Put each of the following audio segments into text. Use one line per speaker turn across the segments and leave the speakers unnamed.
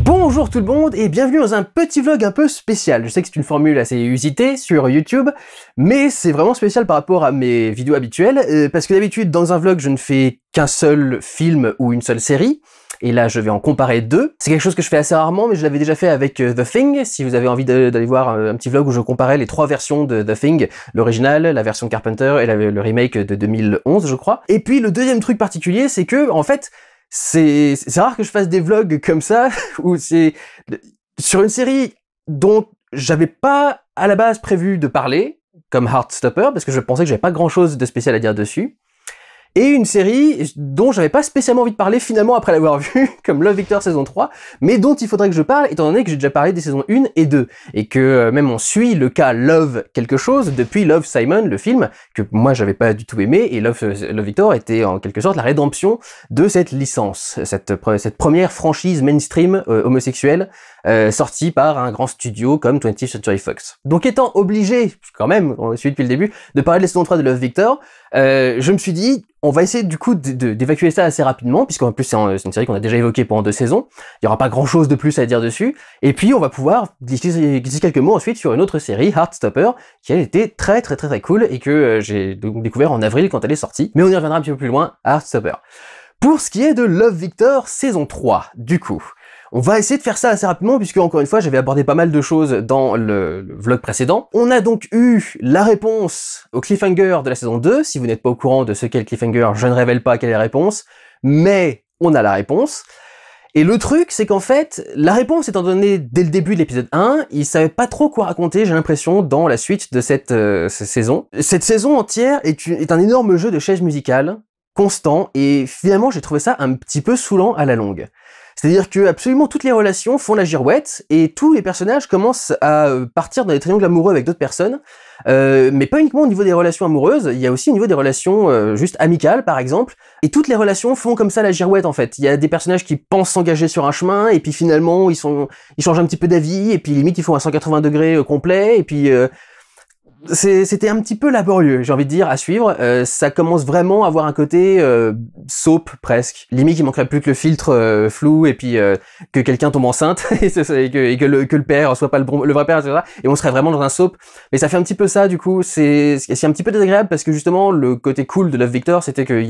Bonjour tout le monde et bienvenue dans un petit vlog un peu spécial. Je sais que c'est une formule assez usitée sur YouTube, mais c'est vraiment spécial par rapport à mes vidéos habituelles, euh, parce que d'habitude dans un vlog je ne fais qu'un seul film ou une seule série, et là, je vais en comparer deux. C'est quelque chose que je fais assez rarement, mais je l'avais déjà fait avec euh, The Thing. Si vous avez envie d'aller voir euh, un petit vlog où je comparais les trois versions de The Thing, l'original, la version Carpenter et le remake de 2011, je crois. Et puis, le deuxième truc particulier, c'est que, en fait, c'est rare que je fasse des vlogs comme ça, où c'est sur une série dont j'avais pas à la base prévu de parler, comme Heartstopper, parce que je pensais que j'avais pas grand chose de spécial à dire dessus et une série dont j'avais pas spécialement envie de parler finalement après l'avoir vue, comme Love Victor saison 3, mais dont il faudrait que je parle étant donné que j'ai déjà parlé des saisons 1 et 2, et que euh, même on suit le cas Love quelque chose depuis Love Simon, le film, que moi j'avais pas du tout aimé, et Love, euh, Love Victor était en quelque sorte la rédemption de cette licence, cette, première franchise mainstream euh, homosexuelle sortie par un grand studio comme 20th Century Fox. Donc étant obligé, quand même, on le suit depuis le début, de parler de la saison 3 de Love Victor, euh, je me suis dit, on va essayer du coup d'évacuer ça assez rapidement, puisqu'en plus c'est une série qu'on a déjà évoquée pendant deux saisons, il n'y aura pas grand-chose de plus à dire dessus, et puis on va pouvoir glisser, quelques mots ensuite sur une autre série, Heartstopper, qui elle était très très très très cool, et que euh, j'ai j'ai découvert en avril quand elle est sortie, mais on y reviendra un petit peu plus loin, Heartstopper. Pour ce qui est de Love Victor saison 3, du coup, on va essayer de faire ça assez rapidement puisque encore une fois j'avais abordé pas mal de choses dans le, vlog précédent. On a donc eu la réponse au cliffhanger de la saison 2. Si vous n'êtes pas au courant de ce qu'est le cliffhanger, je ne révèle pas quelle est la réponse, mais on a la réponse. Et le truc, c'est qu'en fait, la réponse étant donnée dès le début de l'épisode 1, ils savaient pas trop quoi raconter, j'ai l'impression, dans la suite de cette, euh, saison. Cette saison entière est, un énorme jeu de chaises musicales, constant, et finalement j'ai trouvé ça un petit peu saoulant à la longue. C'est-à-dire que absolument toutes les relations font la girouette et tous les personnages commencent à euh, partir dans des triangles amoureux avec d'autres personnes, euh, mais pas uniquement au niveau des relations amoureuses, il y a aussi au niveau des relations euh, juste amicales par exemple, et toutes les relations font comme ça la girouette en fait. Il y a des personnages qui pensent s'engager sur un chemin et puis finalement ils sont ils changent un petit peu d'avis et puis limite ils font un 180 degrés complet et puis c'était un petit peu laborieux, j'ai envie de dire, à suivre. Euh, ça commence vraiment à avoir un côté euh, soap presque. Limite, il manquerait plus que le filtre euh, flou et puis que quelqu'un tombe enceinte et, que, le, que, le, père soit pas le, le vrai père, etc. Et on serait vraiment dans un soap. Mais ça fait un petit peu ça, du coup. C'est un petit peu désagréable parce que justement, le côté cool de Love Victor, c'était qu'on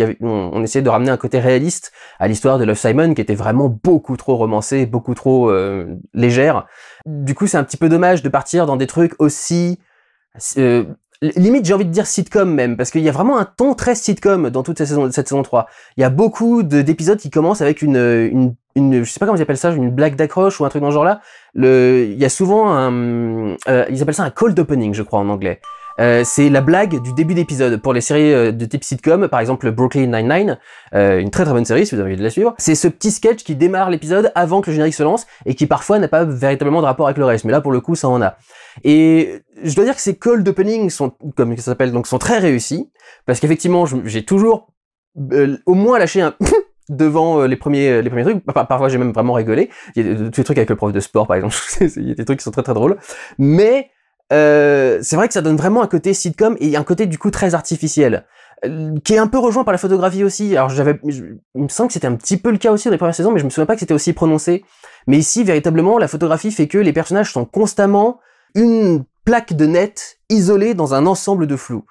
on essayait de ramener un côté réaliste à l'histoire de Love Simon qui était vraiment beaucoup trop romancée, beaucoup trop légère. Du coup, c'est un petit peu dommage de partir dans des trucs aussi euh, limite, j'ai envie de dire sitcom même, parce qu'il y a vraiment un ton très sitcom dans toute cette saison, cette saison 3. Il y a beaucoup d'épisodes qui commencent avec euh, une, une, je sais pas comment ils appellent ça, une blague d'accroche ou un truc dans ce genre-là. il y a souvent un, euh, ils appellent ça un cold opening, je crois, en anglais. Euh, c'est la blague du début d'épisode. Pour les séries euh, de type sitcom, par exemple Brooklyn Nine-Nine, euh, une très très bonne série si vous avez envie de la suivre, c'est ce petit sketch qui démarre l'épisode avant que le générique se lance et qui parfois n'a pas véritablement de rapport avec le reste. Mais là, pour le coup, ça en a. Et je dois dire que ces cold openings sont, comme ça s'appelle, donc sont très réussis parce qu'effectivement, j'ai toujours au moins lâché un devant les premiers les premiers trucs parfois j'ai même vraiment rigolé il y a des trucs avec le prof de sport par exemple il y a des trucs qui sont très très drôles mais euh, c'est vrai que ça donne vraiment un côté sitcom et un côté du coup très artificiel euh, qui est un peu rejoint par la photographie aussi. Alors j'avais, il me semble que c'était un petit peu le cas aussi dans les premières saisons, mais je me souviens pas que c'était aussi prononcé. Mais ici, véritablement, la photographie fait que les personnages sont constamment une plaque de net isolée dans un ensemble de flou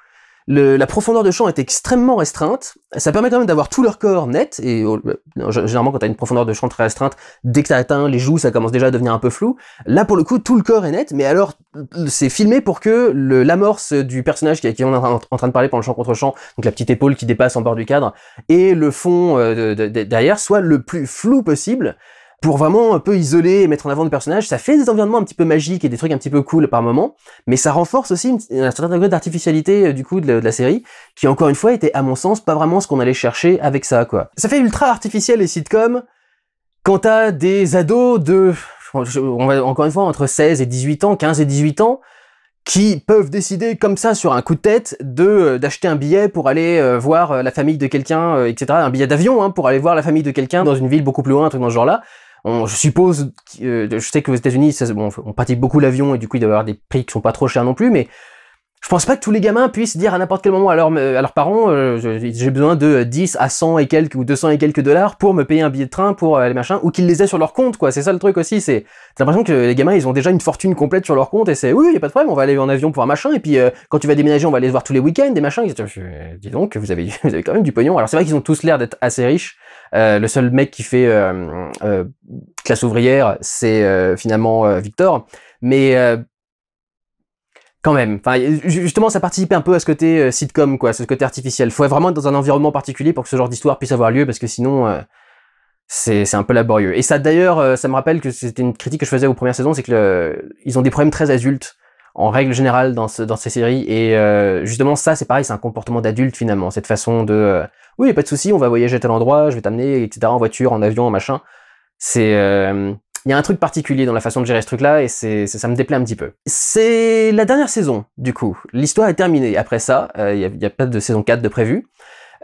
la profondeur de champ est extrêmement restreinte. Ça permet quand même d'avoir tout leur corps net. Et oh, bah, généralement, quand tu une profondeur de champ très restreinte, dès que tu atteint les joues, ça commence déjà à devenir un peu flou. Là, pour le coup, tout le corps est net. Mais alors, euh, c'est filmé pour que l'amorce du personnage qui, on est en, train de parler pendant le champ contre champ, donc la petite épaule qui dépasse en bord du cadre, et le fond euh, derrière soit le plus flou possible pour vraiment un peu isoler et mettre en avant le personnage. Ça fait des environnements un petit peu magiques et des trucs un petit peu cool par moment, mais ça renforce aussi un certain degré d'artificialité euh, du coup de la, série, qui encore une fois était à mon sens pas vraiment ce qu'on allait chercher avec ça quoi. Ça fait ultra artificiel les sitcoms quand à des ados de, on va, encore une fois, entre 16 et 18 ans, 15 et 18 ans, qui peuvent décider comme ça sur un coup de tête de euh, d'acheter un billet pour aller euh, voir la famille de quelqu'un, etc. Un billet d'avion hein, pour aller voir la famille de quelqu'un dans une ville beaucoup plus loin, un truc dans ce genre-là on, je suppose, euh, je sais que aux États-Unis, bon, on pratique beaucoup l'avion et du coup, il doit y avoir des prix qui sont pas trop chers non plus, mais je pense pas que tous les gamins puissent dire à n'importe quel moment à, leurs euh, parents euh, j'ai besoin de 10 euh, à 100 et quelques ou 200 et quelques dollars pour me payer un billet de train pour les machins ou qu'ils les aient sur leur compte quoi c'est ça le truc aussi c'est l'impression que les gamins ils ont déjà une fortune complète sur leur compte et c'est oui y a pas de problème on va aller en avion pour un machin et puis quand tu vas déménager on va aller se voir tous les week-ends des machins dis donc vous avez vous avez quand même du pognon alors c'est vrai qu'ils ont tous l'air d'être assez riches le seul mec qui fait classe ouvrière c'est finalement Victor mais quand même. Enfin, justement, ça participait un peu à ce côté euh, sitcom, quoi, ce côté artificiel. Faut vraiment être dans un environnement particulier pour que ce genre d'histoire puisse avoir lieu, parce que sinon, euh, c'est un peu laborieux. Et ça, d'ailleurs, euh, ça me rappelle que c'était une critique que je faisais aux premières saisons, c'est que ils ont des problèmes très adultes en règle générale dans, ces séries. Et justement, ça, c'est pareil, c'est un comportement d'adulte finalement, cette façon de oui, pas de souci, on va voyager à tel endroit, je vais t'amener, etc. En voiture, en avion, en machin. C'est il y a un truc particulier dans la façon de gérer ce truc-là et c'est, ça me déplaît un petit peu. C'est la dernière saison, du coup. L'histoire est terminée. Après ça, euh, il n'y a, pas de saison 4 de prévu.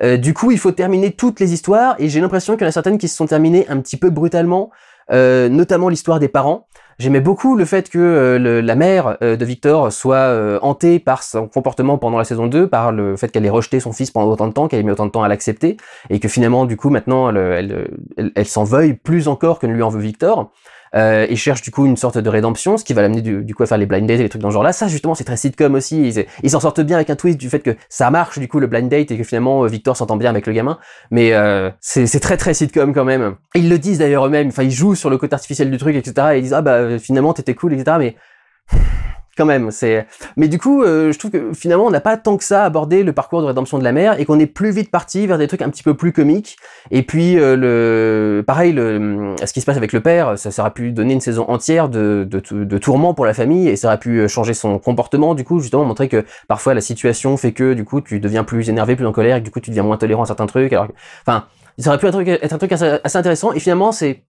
Euh, du coup, il faut terminer toutes les histoires et j'ai l'impression qu'il y en a certaines qui se sont terminées un petit peu brutalement, euh, notamment l'histoire des parents. J'aimais beaucoup le fait que euh, la mère euh, de Victor soit euh, hantée par son comportement pendant la saison 2, par le fait qu'elle ait rejeté son fils pendant autant de temps, qu'elle ait mis autant de temps à l'accepter, et que finalement, du coup, maintenant, elle, elle s'en veuille plus encore que ne lui en veut Victor et euh, il cherche du coup une sorte de rédemption, ce qui va l'amener du, du, coup à faire les blind dates et les trucs dans ce genre là. Ça justement c'est très sitcom aussi, ils s'en sortent bien avec un twist du fait que ça marche du coup le blind date et que finalement euh, Victor s'entend bien avec le gamin, mais euh, c'est très très sitcom quand même. ils le disent d'ailleurs eux-mêmes, enfin ils jouent sur le côté artificiel du truc etc. Et ils disent ah bah finalement t'étais cool etc. Mais quand même. C'est. Mais du coup, euh, je trouve que finalement, on n'a pas tant que ça abordé le parcours de rédemption de la mère et qu'on est plus vite parti vers des trucs un petit peu plus comiques. Et puis, euh, le pareil, euh, ce qui se passe avec le père, ça, aurait pu donner une saison entière de, de, tourments pour la famille et ça aurait pu changer son comportement. Du coup, justement, montrer que parfois la situation fait que du coup, tu deviens plus énervé, plus en colère, et du coup, tu deviens moins tolérant à certains trucs. Alors, que... enfin, ça aurait pu être un truc, assez intéressant. Et finalement, c'est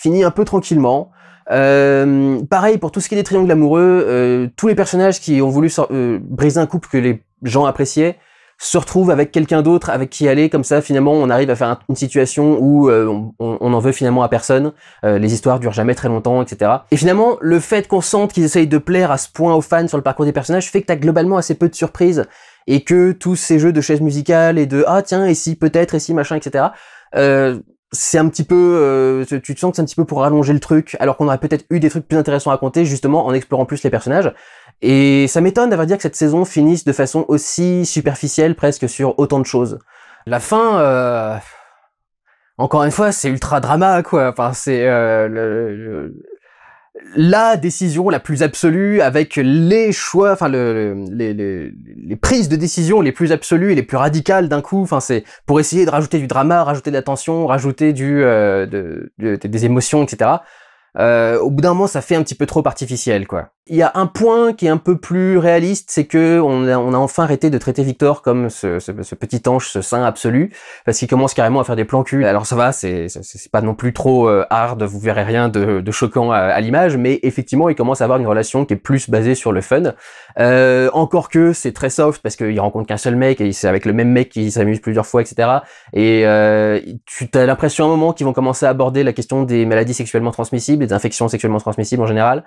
fini un peu tranquillement. Euh, pareil pour tout ce qui est des triangles amoureux, euh, tous les personnages qui ont voulu euh, briser un couple que les gens appréciaient se retrouvent avec quelqu'un d'autre avec qui aller, comme ça finalement on arrive à faire une situation où on, on, en veut finalement à personne, les histoires durent jamais très longtemps, etc. Et finalement le fait qu'on sente qu'ils essayent de plaire à ce point aux fans sur le parcours des personnages fait que t'as globalement assez peu de surprises et que tous ces jeux de chaises musicales et de ah tiens et si peut-être et si machin etc c'est un petit peu, euh, tu te sens que c'est un petit peu pour rallonger le truc, alors qu'on aurait peut-être eu des trucs plus intéressants à raconter justement en explorant plus les personnages. Et ça m'étonne d'avoir dire que cette saison finisse de façon aussi superficielle presque sur autant de choses. La fin, euh, encore une fois, c'est ultra drama quoi. Enfin, c'est euh, la décision la plus absolue avec les choix, enfin les, prises de décision les plus absolues et les plus radicales d'un coup. Enfin, c'est pour essayer de rajouter du drama, rajouter de la tension, rajouter euh, des émotions, etc. Euh, au bout d'un moment, ça fait un petit peu trop artificiel, quoi. Il y a un point qui est un peu plus réaliste, c'est que on a, enfin arrêté de traiter Victor comme ce, petit ange, ce saint absolu, parce qu'il commence carrément à faire des plans cul. Alors ça va, c'est pas non plus trop euh, hard, vous verrez rien de, choquant à, l'image, mais effectivement, il commence à avoir une relation qui est plus basée sur le fun. Euh, encore que c'est très soft, parce qu'il rencontre qu'un seul mec, et c'est avec le même mec qu'il s'amuse plusieurs fois, etc. Et euh, tu as l'impression à un moment qu'ils vont commencer à aborder la question des maladies sexuellement transmissibles, des infections sexuellement transmissibles en général,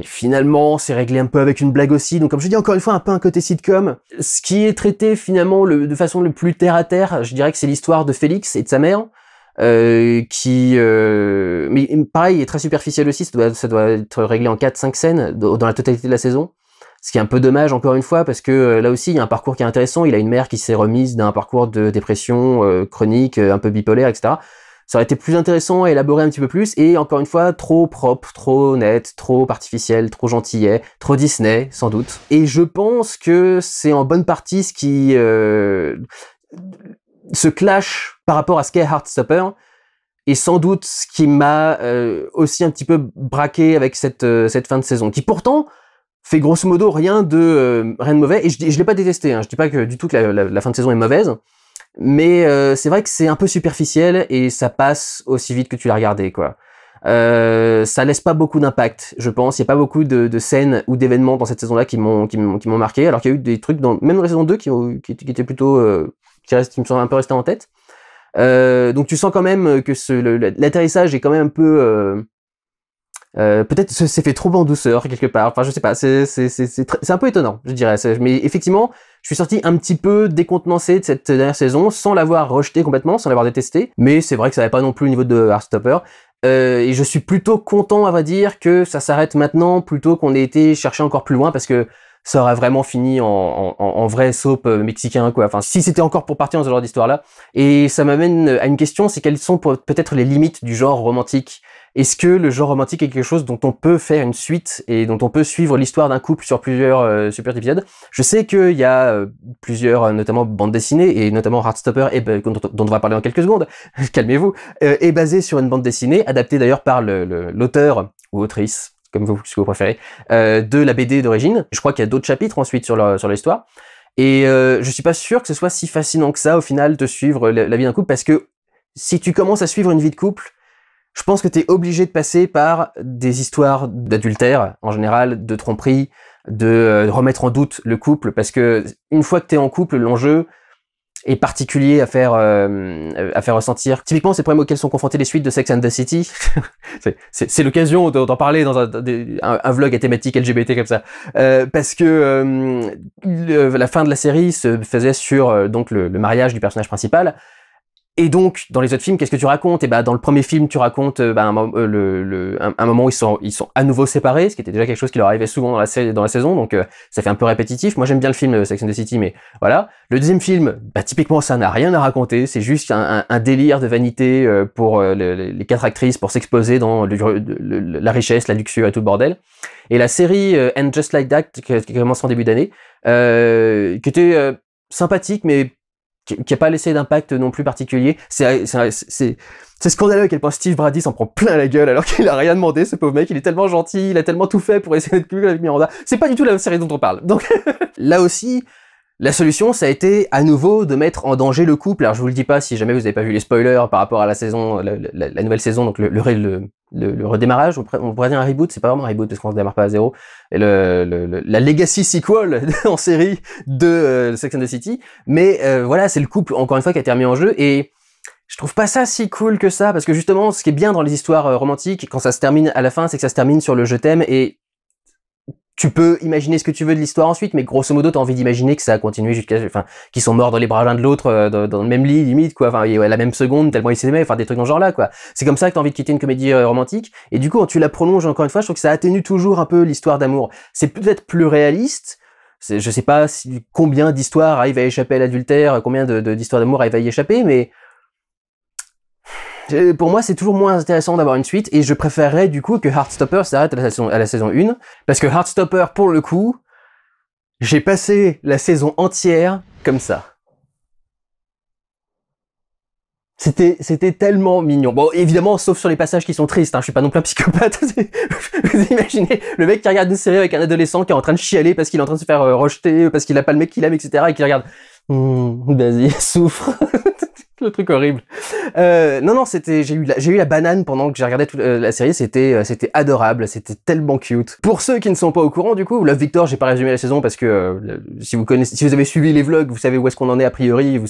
et finalement, c'est réglé un peu avec une blague aussi. Donc, comme je dis encore une fois, un peu un côté sitcom. Ce qui est traité finalement de façon le plus terre à terre, je dirais que c'est l'histoire de Félix et de sa mère. Euh, qui, euh, mais pareil, est très superficiel aussi. Ça doit, être réglé en 4-5 scènes dans la totalité de la saison. Ce qui est un peu dommage encore une fois parce que euh, là aussi il y a un parcours qui est intéressant. Il a une mère qui s'est remise d'un parcours de dépression euh, chronique, un peu bipolaire, etc ça aurait été plus intéressant à élaborer un petit peu plus et encore une fois trop propre, trop net, trop artificiel, trop gentillet, trop Disney sans doute. Et je pense que c'est en bonne partie ce qui euh, se clash par rapport à ce qu'est Heartstopper et sans doute ce qui m'a euh, aussi un petit peu braqué avec euh, cette fin de saison qui pourtant fait grosso modo rien de rien de mauvais et je, ne l'ai pas détesté. je hein. Je dis pas que du tout que la fin de saison est mauvaise. Mais euh, c'est vrai que c'est un peu superficiel et ça passe aussi vite que tu l'as regardé, quoi. Euh, ça laisse pas beaucoup d'impact, je pense. Il y a pas beaucoup de, scènes ou d'événements dans cette saison-là qui m'ont qui m'ont marqué. Alors qu'il y a eu des trucs dans même dans la saison 2 qui, étaient plutôt euh, qui, me sont un peu restés en tête. Euh, donc tu sens quand même que l'atterrissage est quand même un peu euh, euh peut-être c'est fait trop en douceur quelque part. Enfin, je sais pas. C'est un peu étonnant, je dirais. Mais effectivement, je suis sorti un petit peu décontenancé de cette dernière saison, sans l'avoir rejeté complètement, sans l'avoir détesté, mais c'est vrai que ça n'avait pas non plus le niveau de Heartstopper. Euh, et je suis plutôt content, à vrai dire, que ça s'arrête maintenant, plutôt qu'on ait été chercher encore plus loin, parce que ça aurait vraiment fini en, en, en vrai soap euh, mexicain, quoi. Enfin, si c'était encore pour partir dans ce genre d'histoire-là. Et ça m'amène à une question, c'est quelles sont peut-être les limites du genre romantique est-ce que le genre romantique est quelque chose dont on peut faire une suite et dont on peut suivre l'histoire d'un couple sur plusieurs euh, super épisodes Je sais qu'il y a euh, plusieurs, euh, notamment bandes dessinées, et notamment Heartstopper, et, dont, on va parler dans quelques secondes, calmez-vous, est basé sur une bande dessinée, adaptée d'ailleurs par l'auteur le, ou autrice, comme vous, ce que vous préférez, de la BD d'origine. Je crois qu'il y a d'autres chapitres ensuite sur l'histoire. et je suis pas sûr que ce soit si fascinant que ça, au final, de suivre la vie d'un couple, parce que si tu commences à suivre une vie de couple, je pense que tu es obligé de passer par des histoires d'adultère, en général, de tromperie, de euh, remettre en doute le couple, parce que une fois que tu es en couple, l'enjeu est particulier à faire, euh, à faire ressentir. Typiquement, c'est le problème auquel sont confrontés les suites de Sex and the City. c'est l'occasion d'en parler dans un, vlog à thématique LGBT comme ça. Euh, parce que la fin de la série se faisait sur donc le mariage du personnage principal, et donc, dans les autres films, qu'est-ce que tu racontes Et eh ben, dans le premier film, tu racontes euh, ben, un, euh, le, un, moment où ils sont, ils sont à nouveau séparés, ce qui était déjà quelque chose qui leur arrivait souvent dans la, dans la saison, donc euh, ça fait un peu répétitif. Moi, j'aime bien le film section Sex the City, mais voilà. Le deuxième film, bah, typiquement, ça n'a rien à raconter. C'est juste un, un, délire de vanité pour les, quatre actrices pour s'exposer dans la richesse, la luxure et tout le bordel. Et la série And Just Like That, qui, qui commence en début d'année, qui était sympathique, mais qui n'a pas laissé d'impact non plus particulier. C'est scandaleux à quel point Steve Brady s'en prend plein la gueule alors qu'il a rien demandé, ce pauvre mec. Il est tellement gentil, il a tellement tout fait pour essayer d'être plus avec Miranda. C'est pas du tout la série dont on parle. Donc là aussi, la solution, ça a été à nouveau de mettre en danger le couple. Alors je vous le dis pas si jamais vous avez pas vu les spoilers par rapport à la saison, la, nouvelle saison, donc le, le, le le, redémarrage, on, on pourrait dire un reboot, c'est pas vraiment un reboot parce qu'on se démarre pas à zéro. Et le, la legacy sequel en série de euh, Sex and the City, mais euh, voilà, c'est le couple encore une fois qui a terminé en jeu et je trouve pas ça si cool que ça parce que justement, ce qui est bien dans les histoires euh, romantiques, quand ça se termine à la fin, c'est que ça se termine sur le jeu-thème, et tu peux imaginer ce que tu veux de l'histoire ensuite, mais grosso modo, t'as envie d'imaginer que ça a continué jusqu'à, enfin, qu'ils sont morts dans les bras l'un de l'autre, euh, dans, le même lit, limite, quoi, enfin, la même seconde, tellement ils s'aimaient, enfin, des trucs dans ce genre-là, quoi. C'est comme ça que t'as envie de quitter une comédie euh, romantique, et du coup, quand tu la prolonges encore une fois, je trouve que ça atténue toujours un peu l'histoire d'amour. C'est peut-être plus réaliste, je sais pas combien d'histoires arrivent à échapper à l'adultère, combien d'histoires de, d'amour arrivent à y échapper, mais euh, pour moi, c'est toujours moins intéressant d'avoir une suite, et je préférerais du coup que Heartstopper s'arrête à la saison, à la saison 1, parce que Heartstopper, pour le coup, j'ai passé la saison entière comme ça. C'était, c'était tellement mignon. Bon, évidemment, sauf sur les passages qui sont tristes, hein, je suis pas non plus un psychopathe. Vous imaginez le mec qui regarde une série avec un adolescent qui est en train de chialer parce qu'il est en train de se faire euh, rejeter, parce qu'il a pas le mec qu'il aime, etc. et qui regarde, mmh, vas-y, souffre. le truc horrible. Euh, non, non, c'était, j'ai eu, la, j'ai eu la banane pendant que j'ai regardé toute euh, la série. C'était, euh, c'était adorable. C'était tellement cute. Pour ceux qui ne sont pas au courant, du coup, Love Victor, j'ai pas résumé la saison parce que si vous connaissez, si vous avez suivi les vlogs, vous savez où est-ce qu'on en est a priori.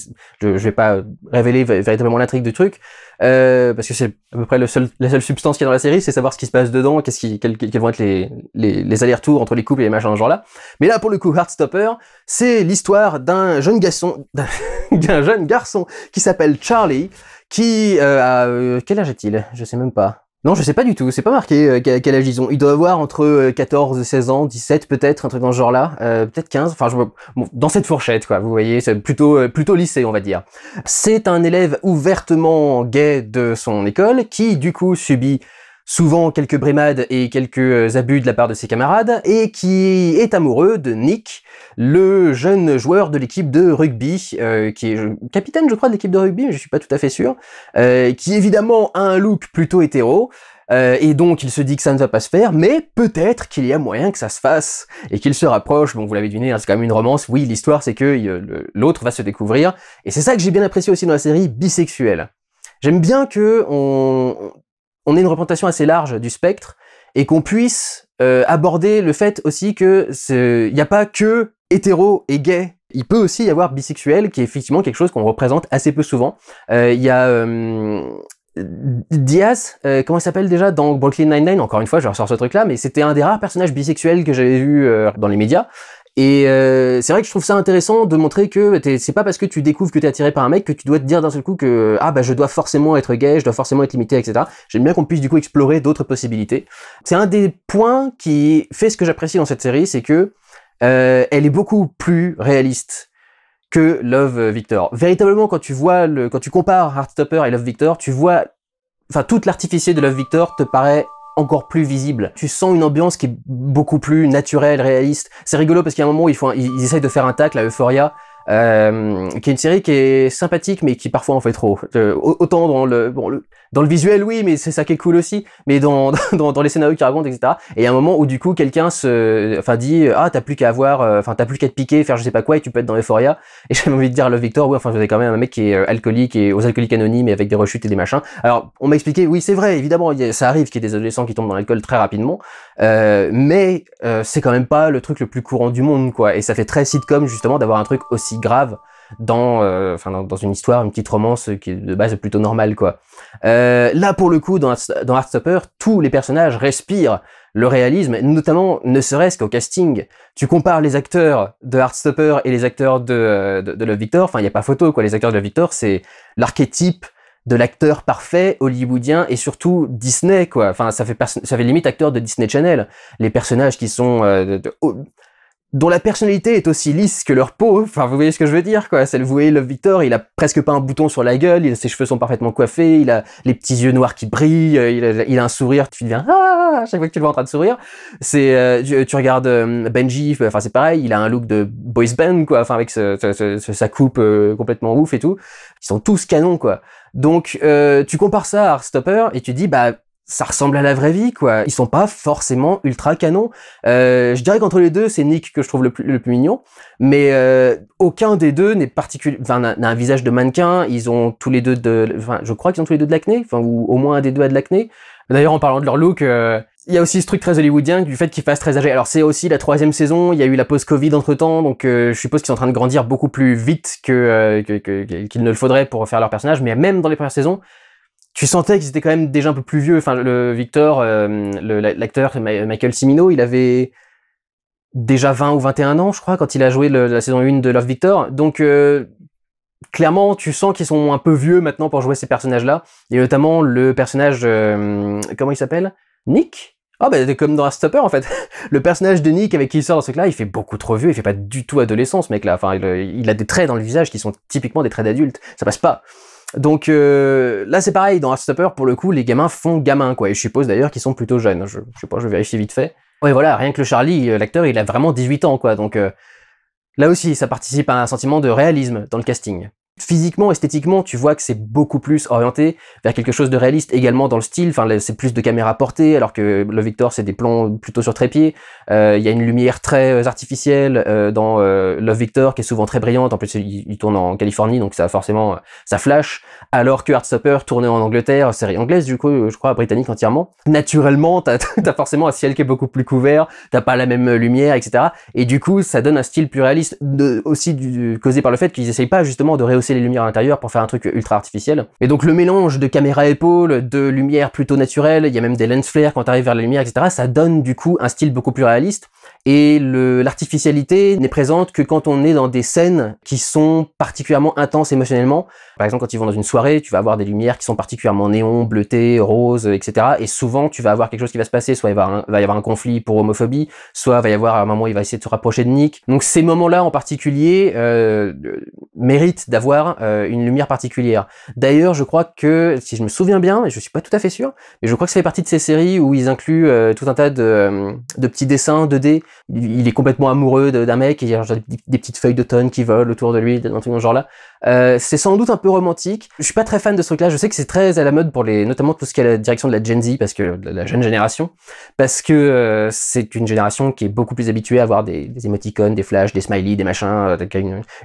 je, je vais pas révéler véritablement l'intrigue du truc. Euh, parce que c'est à peu près la seule substance qui y a dans la série, c'est savoir ce qui se passe dedans, qu'est-ce qui, quels, vont être les, les, les allers-retours entre les couples et les machins de genre-là. Mais là, pour le coup, Heartstopper, c'est l'histoire d'un jeune garçon, d'un jeune garçon qui s'appelle Charlie, qui euh, euh quel âge est-il Je sais même pas. Non, je sais pas du tout. C'est pas marqué euh, quel âge ils ont. Il doit avoir entre 14, euh, 16 ans, 17 peut-être, un truc dans ce genre-là. Euh, peut-être 15. Enfin, je... dans cette fourchette, quoi. Vous voyez, c'est plutôt plutôt lycée, on va dire. C'est un élève ouvertement gay de son école qui, du coup, subit souvent quelques brimades et quelques euh, abus de la part de ses camarades, et qui est amoureux de Nick, le jeune joueur de l'équipe de rugby, euh, qui est capitaine je crois de l'équipe de rugby, mais je suis pas tout à fait sûr, euh, qui évidemment a un look plutôt hétéro, et donc il se dit que ça ne va pas se faire, mais peut-être qu'il y a moyen que ça se fasse, et qu'il se rapproche, bon vous l'avez deviné, hein, c'est quand même une romance, oui l'histoire c'est que l'autre va se découvrir, et c'est ça que j'ai bien apprécié aussi dans la série, bisexuelle. J'aime bien que on, on ait une représentation assez large du spectre et qu'on puisse euh, aborder le fait aussi que il n'y a pas que hétéro et gay. Il peut aussi y avoir bisexuel, qui est effectivement quelque chose qu'on représente assez peu souvent. Euh, il y a euh, Diaz, comment il s'appelle déjà dans Brooklyn Nine-Nine Encore une fois, je ressors ce truc-là, mais c'était un des rares personnages bisexuels que j'avais vu dans les médias. Et euh, c'est vrai que je trouve ça intéressant de montrer que c'est pas parce que tu découvres que tu es attiré par un mec que tu dois te dire d'un seul coup que ah bah je dois forcément être gay, je dois forcément être limité, etc. J'aime bien qu'on puisse du coup explorer d'autres possibilités. C'est un des points qui fait ce que j'apprécie dans cette série, c'est que euh, elle est beaucoup plus réaliste que Love Victor. Véritablement, quand tu vois quand tu compares Heartstopper et Love Victor, tu vois, enfin toute l'artificier de Love Victor te paraît encore plus visible. Tu sens une ambiance qui est beaucoup plus naturelle, réaliste. C'est rigolo parce qu'il y a un moment où ils, font essayent de faire un tac, la Euphoria euh, qui est une série qui est sympathique, mais qui parfois en fait trop. Euh, autant dans le, bon, le, dans le visuel, oui, mais c'est ça qui est cool aussi, mais dans, dans, dans les scénarios qui racontent, etc. Et il y a un moment où du coup, quelqu'un se, enfin, dit, ah, t'as plus qu'à avoir, euh, enfin, t'as plus qu'à te piquer, faire je sais pas quoi, et tu peux être dans Euphoria. Et j'avais envie de dire, le Victor, oui, enfin, vous avez quand même un mec qui est alcoolique et aux alcooliques anonymes et avec des rechutes et des machins. Alors, on m'a expliqué, oui, c'est vrai, évidemment, ça arrive qu'il y ait des adolescents qui tombent dans l'alcool très rapidement, euh, mais c'est quand même pas le truc le plus courant du monde, quoi. Et ça fait très sitcom, justement, d'avoir un truc aussi grave euh, dans, dans, une histoire, une petite romance qui est de base plutôt normale, quoi. Euh, là, pour le coup, dans, dans Heartstopper, tous les personnages respirent le réalisme, notamment ne serait-ce qu'au casting. Tu compares les acteurs de Heartstopper et les acteurs de, euh, de, Love Victor, enfin, il n'y a pas photo, quoi. Les acteurs de Love Victor, c'est l'archétype de l'acteur parfait hollywoodien et surtout Disney quoi. Enfin ça fait ça fait limite acteur de Disney Channel. Les personnages qui sont de, dont la personnalité est aussi lisse que leur peau. Enfin, vous voyez ce que je veux dire, quoi. C'est, vous voyez, Love Victor, il a presque pas un bouton sur la gueule, il, ses cheveux sont parfaitement coiffés, il a les petits yeux noirs qui brillent, il a, un sourire, tu deviens ah chaque fois que tu le vois en train de sourire. C'est, euh, tu, regardes euh, Benji, enfin c'est pareil, il a un look de boys band, quoi. Enfin avec sa coupe euh, complètement ouf et tout. Ils sont tous canons, quoi. Donc tu compares ça à Stopper et tu dis bah ça ressemble à la vraie vie, quoi. Ils sont pas forcément ultra canons. Euh, je dirais qu'entre les deux, c'est Nick que je trouve le plus, mignon, mais euh, aucun des deux n'est particulier, enfin, n'a un visage de mannequin. Ils ont tous les deux de, enfin, je crois qu'ils ont tous les deux de l'acné, enfin, ou au moins un des deux a de l'acné. D'ailleurs, en parlant de leur look, euh, il y a aussi ce truc très hollywoodien du fait qu'ils fassent très âgés. Alors c'est aussi la troisième saison, il y a eu la pause Covid entre temps, donc je suppose qu'ils sont en train de grandir beaucoup plus vite que, qu'il ne le faudrait pour faire leur personnage. Mais même dans les premières saisons, tu sentais qu'ils étaient quand même déjà un peu plus vieux. Enfin, le Victor, euh, l'acteur Michael Cimino, il avait déjà 20 ou 21 ans, je crois, quand il a joué la saison 1 de Love Victor. Donc, euh, clairement, tu sens qu'ils sont un peu vieux maintenant pour jouer ces personnages-là. Et notamment le personnage, euh, comment il s'appelle Nick ah oh, bah comme dans stopper en fait, le personnage de Nick avec qui il sort dans ce truc-là, il fait beaucoup trop vieux, il fait pas du tout adolescence mec là, enfin il, il a des traits dans le visage qui sont typiquement des traits d'adulte, ça passe pas. Donc euh, là c'est pareil, dans Heartstopper pour le coup les gamins font gamins, quoi, et je suppose d'ailleurs qu'ils sont plutôt jeunes, hein. je, sais pas, je vérifie vite fait. Ouais voilà, rien que le Charlie, euh, l'acteur il a vraiment 18 ans quoi, donc euh, là aussi ça participe à un sentiment de réalisme dans le casting physiquement, esthétiquement, tu vois que c'est beaucoup plus orienté vers quelque chose de réaliste également dans le style. Enfin, c'est plus de caméra portée, alors que le Victor, c'est des plans plutôt sur trépied. Euh, il y a une lumière très euh, artificielle euh, dans le Love Victor qui est souvent très brillante. En plus, il, tourne en Californie, donc ça forcément ça flash. Alors que Heartstopper tourné en Angleterre, série anglaise du coup, je crois britannique entièrement. Naturellement, t'as as forcément un ciel qui est beaucoup plus couvert, t'as pas la même lumière, etc. Et du coup, ça donne un style plus réaliste, de, aussi du, causé par le fait qu'ils essayent pas justement de rehausser les lumières à l'intérieur pour faire un truc ultra artificiel. Et donc le mélange de caméra épaule, de lumière plutôt naturelle, il y a même des lens flares quand arrives vers la lumière, etc. Ça donne du coup un style beaucoup plus réaliste. Et l'artificialité n'est présente que quand on est dans des scènes qui sont particulièrement intenses émotionnellement par exemple, quand ils vont dans une soirée, tu vas avoir des lumières qui sont particulièrement néon, bleutées, roses, etc. Et souvent, tu vas avoir quelque chose qui va se passer. Soit il va, y avoir un conflit pour homophobie, soit il va y avoir un moment où il va essayer de se rapprocher de Nick. Donc ces moments-là en particulier euh, méritent d'avoir euh, une lumière particulière. D'ailleurs, je crois que, si je me souviens bien, et je suis pas tout à fait sûr, mais je crois que ça fait partie de ces séries où ils incluent euh, tout un tas de, petits dessins 2D. Il est complètement amoureux d'un mec et il y a des, petites feuilles d'automne qui volent autour de lui, dans ce genre-là. Euh, c'est sans doute un peu romantique. Je suis pas très fan de ce truc-là. Je sais que c'est très à la mode pour les, notamment tout ce qui est la direction de la Gen Z, parce que la jeune génération, parce que euh, c'est une génération qui est beaucoup plus habituée à avoir des, des émoticônes, des flashs, des smileys, des machins, euh,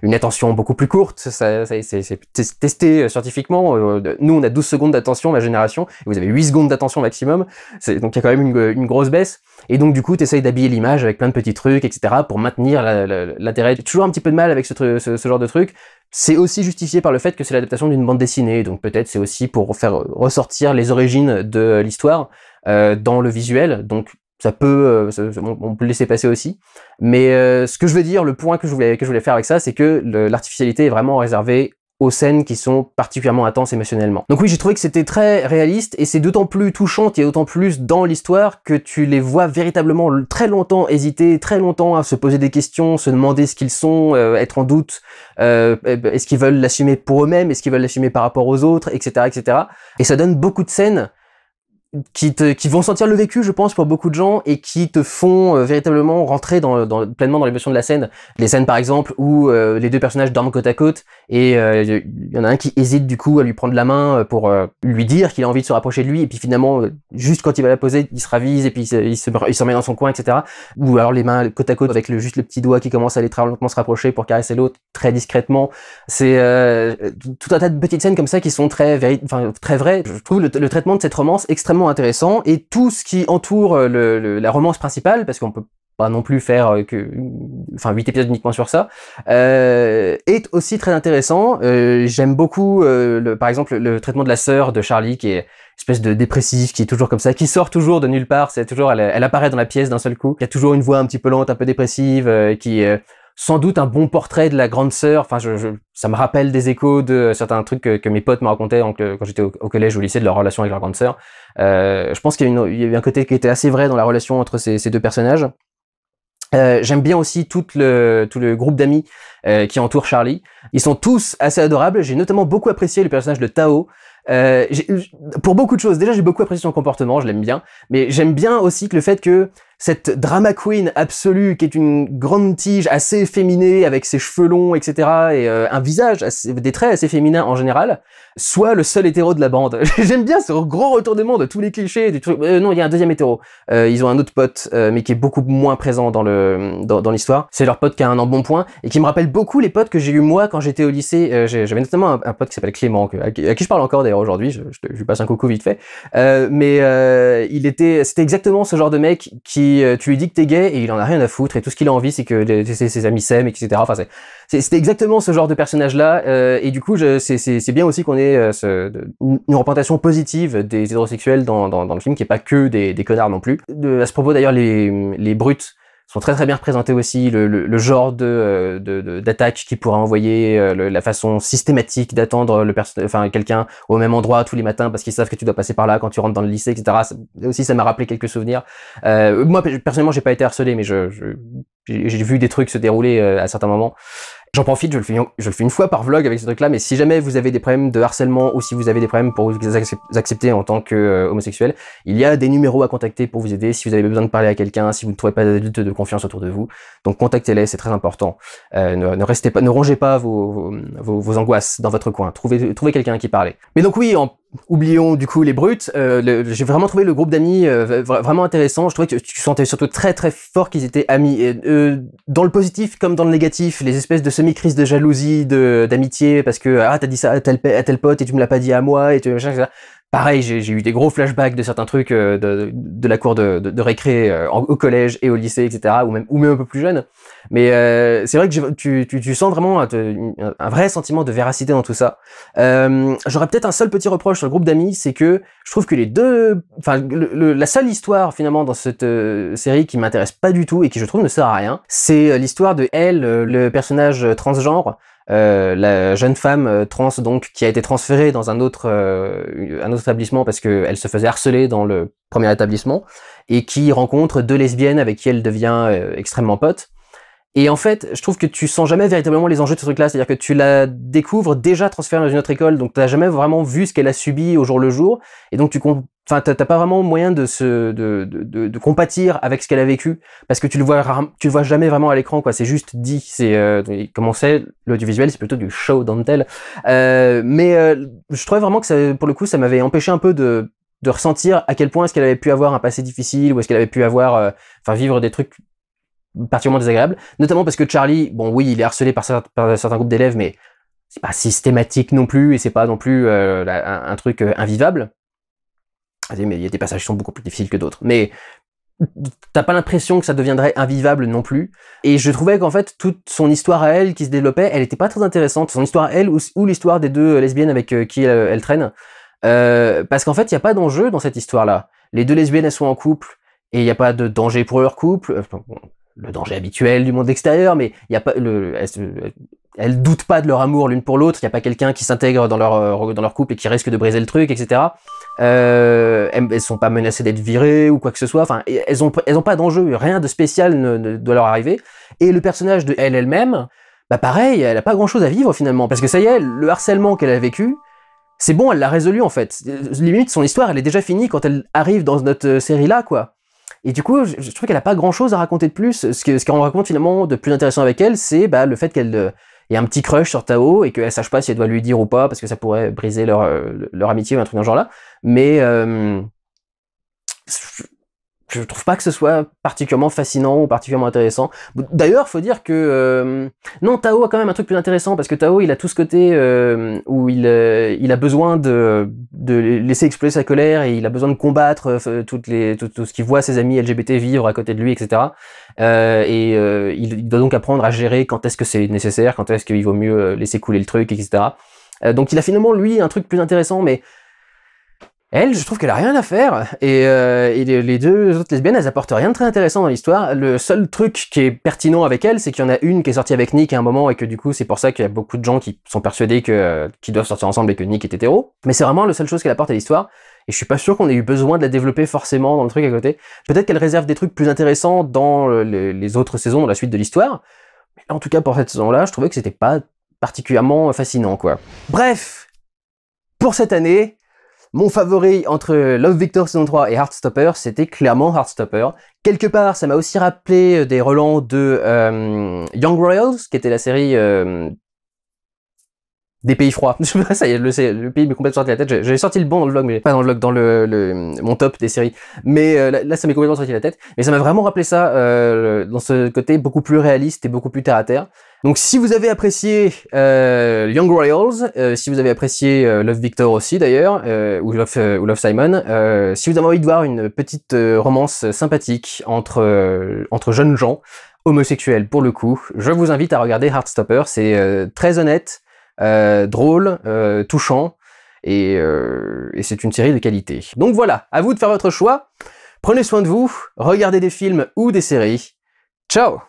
une, attention beaucoup plus courte. Ça, ça c'est testé scientifiquement. Nous, on a 12 secondes d'attention, ma génération. vous avez 8 secondes d'attention maximum. Donc il y a quand même une, une, grosse baisse. Et donc du coup, t'essayes d'habiller l'image avec plein de petits trucs, etc. pour maintenir l'intérêt. Toujours un petit peu de mal avec ce, ce genre de truc. C'est aussi justifié par le fait que c'est l'adaptation d'une bande dessinée, donc peut-être c'est aussi pour faire ressortir les origines de l'histoire euh, dans le visuel, donc ça peut, euh, on peut laisser passer aussi. Mais euh, ce que je veux dire, le point que je voulais, que je voulais faire avec ça, c'est que l'artificialité est vraiment réservée aux scènes qui sont particulièrement intenses émotionnellement. Donc oui, j'ai trouvé que c'était très réaliste et c'est d'autant plus touchant et d'autant plus dans l'histoire que tu les vois véritablement très longtemps hésiter, très longtemps à se poser des questions, se demander ce qu'ils sont, euh, être en doute, euh, euh, est-ce qu'ils veulent l'assumer pour eux-mêmes, est-ce qu'ils veulent l'assumer par rapport aux autres, etc., etc. Et ça donne beaucoup de scènes qui, te, qui vont sentir le vécu, je pense, pour beaucoup de gens, et qui te font véritablement rentrer dans, pleinement dans l'émotion de la scène. Les scènes, par exemple, où les deux personnages dorment côte à côte et il euh, y en a un qui hésite du coup à lui prendre la main euh, pour euh, lui dire qu'il a envie de se rapprocher de lui et puis finalement juste quand il va la poser il se ravise et puis il se, il se, remet dans son coin etc ou alors les mains côte à côte avec le, juste le petit doigt qui commence à aller très lentement se rapprocher pour caresser l'autre très discrètement c'est tout un tas de petites scènes comme ça qui sont très enfin très vraies je trouve le, le, traitement de cette romance extrêmement intéressant et tout ce qui entoure le, la romance principale parce qu'on peut non plus faire euh, que, enfin, huit épisodes uniquement sur ça, euh, est aussi très intéressant. Euh, j'aime beaucoup, le, par exemple, le traitement de la sœur de Charlie qui est espèce de dépressif qui est toujours comme ça, qui sort toujours de nulle part. C'est toujours, elle, elle, apparaît dans la pièce d'un seul coup. Il a toujours une voix un petit peu lente, un peu dépressive, qui est sans doute un bon portrait de la grande sœur. Enfin, je, ça me rappelle des échos de certains trucs que, que mes potes me racontaient quand j'étais au, collège ou au lycée de leur relation avec leur grande sœur. Euh, je pense qu'il y, y a un côté qui était assez vrai dans la relation entre ces deux personnages. Euh, j'aime bien aussi tout le, tout le groupe d'amis euh, qui entoure Charlie. Ils sont tous assez adorables. J'ai notamment beaucoup apprécié le personnage de Tao. Euh, pour beaucoup de choses, déjà j'ai beaucoup apprécié son comportement, je l'aime bien, mais j'aime bien aussi que le fait que cette drama queen absolue qui est une grande tige assez féminée avec ses cheveux longs, etc. et euh, un visage, des traits assez féminins en général, soit le seul hétéro de la bande. J'aime bien ce gros retournement de tous les clichés. Du truc. Euh, non, il y a un deuxième hétéro. Euh, ils ont un autre pote, mais qui est beaucoup moins présent dans le dans, l'histoire. C'est leur pote qui a un embonpoint et qui me rappelle beaucoup les potes que j'ai eu moi quand j'étais au lycée. J'avais notamment un, pote qui s'appelle Clément, à, qui, je parle encore d'ailleurs aujourd'hui. Je, je, lui passe un coucou vite fait. mais il était, c'était exactement ce genre de mec qui euh, tu lui dis que t'es gay et il en a rien à foutre et tout ce qu'il a envie c'est que euh, ses, amis s'aiment, etc. Enfin, c'était exactement ce genre de personnage-là euh, et du coup, c'est bien aussi qu'on ait une représentation positive des hétérosexuels dans, dans, le film qui est pas que des, des connards non plus. De, à ce propos d'ailleurs, les, les brutes sont très très bien représentés aussi, le, genre de, euh, d'attaque qui pourrait envoyer, euh, la façon systématique d'attendre le enfin quelqu'un au même endroit tous les matins parce qu'ils savent que tu dois passer par là quand tu rentres dans le lycée, etc. Ça, aussi, ça m'a rappelé quelques souvenirs. Euh, moi personnellement, j'ai pas été harcelé, mais je, j'ai vu des trucs se dérouler à certains moments. J'en profite, je le, fais, une fois par vlog avec ce truc-là, mais si jamais vous avez des problèmes de harcèlement ou si vous avez des problèmes pour vous accepter en tant que euh, homosexuel, il y a des numéros à contacter pour vous aider si vous avez besoin de parler à quelqu'un, si vous ne trouvez pas d'adultes de confiance autour de vous. Donc contactez-les, c'est très important. Euh, ne, restez pas, ne rongez pas vos, angoisses dans votre coin. Trouvez, trouvez quelqu'un qui parler. Mais donc oui, en oublions du coup les brutes. Euh, j'ai vraiment trouvé le groupe d'amis euh, vraiment intéressant. Je trouvais que tu sentais surtout très très fort qu'ils étaient amis. Et, euh, dans le positif comme dans le négatif, les espèces de semi-crises de jalousie, de d'amitié, parce que ah t'as dit ça à tel, à tel pote et tu me l'as pas dit à moi et tu pareil, j'ai eu des gros flashbacks de certains trucs euh, de, la cour de, récré euh, au collège et au lycée, etc., ou même, un peu plus jeune. Mais euh, c'est vrai que tu, sens vraiment un, vrai sentiment de véracité dans tout ça. J'aurais peut-être un seul petit reproche sur le groupe d'amis, c'est que je trouve que les deux, enfin la seule histoire finalement dans cette série qui m'intéresse pas du tout et qui je trouve ne sert à rien, c'est l'histoire de elle, le personnage transgenre, euh, la jeune femme euh, trans donc qui a été transférée dans un autre, euh, un autre établissement parce qu'elle se faisait harceler dans le premier établissement et qui rencontre deux lesbiennes avec qui elle devient extrêmement pote et en fait, je trouve que tu sens jamais véritablement les enjeux de ce truc-là. C'est-à-dire que tu la découvres déjà transférée dans une autre école, donc tu n'as jamais vraiment vu ce qu'elle a subi au jour le jour. Et donc tu Enfin, pas vraiment moyen de se de, de, de, compatir avec ce qu'elle a vécu parce que tu le vois tu le vois jamais vraiment à l'écran quoi. C'est juste dit. C'est euh, comment c'est l'audiovisuel, c'est plutôt du show le Euh, mais euh, je trouvais vraiment que ça, pour le coup, ça m'avait empêché un peu de de ressentir à quel point est-ce qu'elle avait pu avoir un passé difficile ou est-ce qu'elle avait pu avoir, euh, enfin vivre des trucs particulièrement désagréable, notamment parce que Charlie, bon oui, il est harcelé par, certains, groupes d'élèves, mais c'est pas systématique non plus, et c'est pas non plus euh, un, truc euh, invivable. Ah, mais il y a des passages qui sont beaucoup plus difficiles que d'autres. Mais t'as pas l'impression que ça deviendrait invivable non plus. Et je trouvais qu'en fait, toute son histoire à elle qui se développait, elle était pas très intéressante. Son histoire à elle ou, l'histoire des deux euh, lesbiennes avec qui elle, traîne. parce qu'en fait, il n'y a pas d'enjeu dans cette histoire-là. Les deux lesbiennes, elles sont en couple, et il n'y a pas de danger pour leur couple le danger habituel du monde extérieur, mais il y a pas le, elles, ne doutent pas de leur amour l'une pour l'autre. Il n'y a pas quelqu'un qui s'intègre dans leur euh, dans leur couple et qui risque de briser le truc, etc. Euh, elles, ne sont pas menacées d'être virées ou quoi que ce soit. Enfin, elles ont ont pas d'enjeu, rien de spécial ne, doit leur arriver. Et le personnage de elle même bah pareil, elle a pas grand chose à vivre finalement, parce que ça y est, le harcèlement qu'elle a vécu, c'est bon, elle l'a résolu en fait. Euh, limite, son histoire, elle est déjà finie quand elle arrive dans notre série là, quoi. Et du coup, je, trouve qu'elle a pas grand chose à raconter de plus. Ce qu'on ce qu'on raconte finalement de plus intéressant avec elle, c'est bah, le fait qu'elle euh, ait un petit crush sur Tao et qu'elle sache pas si elle doit lui dire ou pas parce que ça pourrait briser leur, euh, leur amitié ou un truc dans ce genre là. Mais euh, je trouve pas que ce soit particulièrement fascinant ou particulièrement intéressant. D'ailleurs, faut dire que euh, non, Tao a quand même un truc plus intéressant parce que Tao, il a tout ce côté euh, où euh, il a besoin de laisser exploser sa colère et il a besoin de combattre tout, ce qu'il voit ses amis LGBT vivre à côté de lui, etc. et il, doit donc apprendre à gérer quand est-ce que c'est nécessaire, quand est-ce qu'il vaut mieux laisser couler le truc, etc. donc, il a finalement lui un truc plus intéressant, mais elle, je trouve qu'elle a rien à faire. Et, euh, les, deux autres lesbiennes, elles apportent rien de très intéressant dans l'histoire. Le seul truc qui est pertinent avec elle, c'est qu'il y en a une qui est sortie avec Nick à un moment et que du coup, c'est pour ça qu'il y a beaucoup de gens qui sont persuadés que qu'ils doivent sortir ensemble et que Nick est hétéro. Mais c'est vraiment la seule chose qu'elle apporte à l'histoire. Et je suis pas sûr qu'on ait eu besoin de la développer forcément dans le truc à côté. Peut-être qu'elle réserve des trucs plus intéressants dans les, autres saisons, dans la suite de l'histoire. Mais en tout cas, pour cette saison-là, je trouvais que c'était pas particulièrement fascinant, quoi. Bref, pour cette année, mon favori entre Love Victor saison 3 et Heartstopper, c'était clairement Heartstopper. Quelque part, ça m'a aussi rappelé euh, des relents de euh, Young Royals, qui était la série euh, des pays froids. ça y est, le, le pays m'est complètement sorti la tête. j'ai sorti le bon dans le vlog, mais pas dans le vlog, dans le, le mon top des séries. Mais euh, là, ça m'est complètement sorti la tête. Mais ça m'a vraiment rappelé ça euh, dans ce côté beaucoup plus réaliste et beaucoup plus terre à terre. Donc si vous avez apprécié euh, Young Royals, euh, si vous avez apprécié euh, Love Victor aussi d'ailleurs, ou, ou Love Simon, si vous avez envie de voir une petite romance sympathique entre, entre jeunes gens, homosexuels pour le coup, je vous invite à regarder Heartstopper, c'est très honnête, euh, drôle, euh, touchant, euh, et, c'est une série de qualité. Donc voilà, à vous de faire votre choix. Prenez soin de vous, regardez des films ou des séries. Ciao